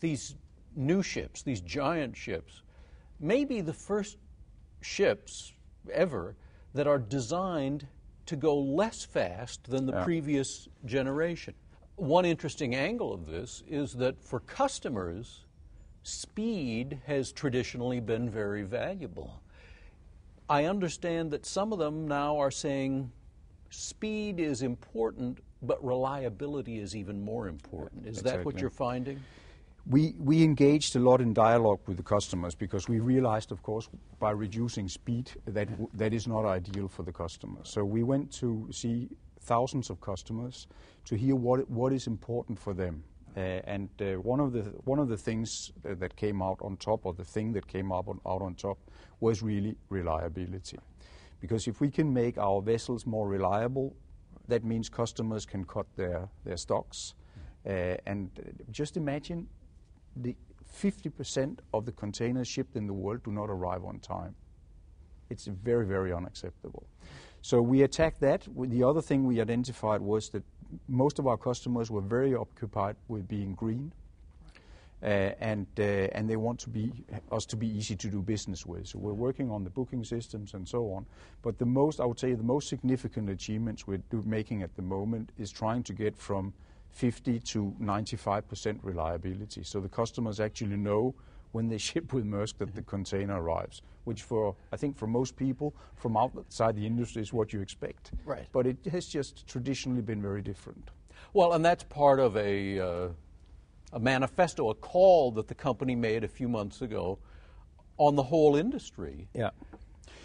these new ships, these giant ships, may be the first ships ever that are designed to go less fast than the yeah. previous generation. One interesting angle of this is that for customers, speed has traditionally been very valuable. I understand that some of them now are saying speed is important, but reliability is even more important. Is that what you're finding? we, we engaged a lot in dialogue with the customers because we realized, of course, by reducing speed, that that is not ideal for the customers. So we went to see thousands of customers to hear what, what is important for them. Uh, and uh, one of the one of the things uh, that came out on top, or the thing that came up on, out on top, was really reliability, because if we can make our vessels more reliable, that means customers can cut their their stocks, mm. uh, and uh, just imagine the 50% of the containers shipped in the world do not arrive on time. It's very, very unacceptable. So we attacked that. The other thing we identified was that most of our customers were very occupied with being green, uh, and uh, and they want to be us to be easy to do business with. So we're working on the booking systems and so on. But the most I would say the most significant achievements we're do- making at the moment is trying to get from 50 to 95% reliability. So the customers actually know when they ship with Maersk that the mm-hmm. container arrives, which for I think for most people from outside the industry is what you expect. Right. But it has just traditionally been very different. Well, and that's part of a uh, a manifesto, a call that the company made a few months ago on the whole industry. Yeah.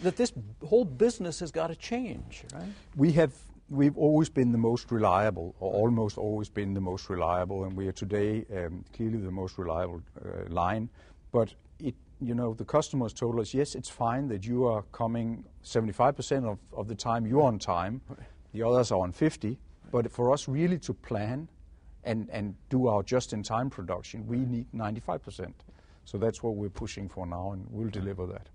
That this whole business has got to change, right? We have We've always been the most reliable, or almost always been the most reliable, and we are today um, clearly the most reliable uh, line. But it, you know, the customers told us, yes, it's fine that you are coming 75% of, of the time you're on time, the others are on 50. But for us really to plan and, and do our just-in-time production, we need 95%. So that's what we're pushing for now, and we'll deliver that.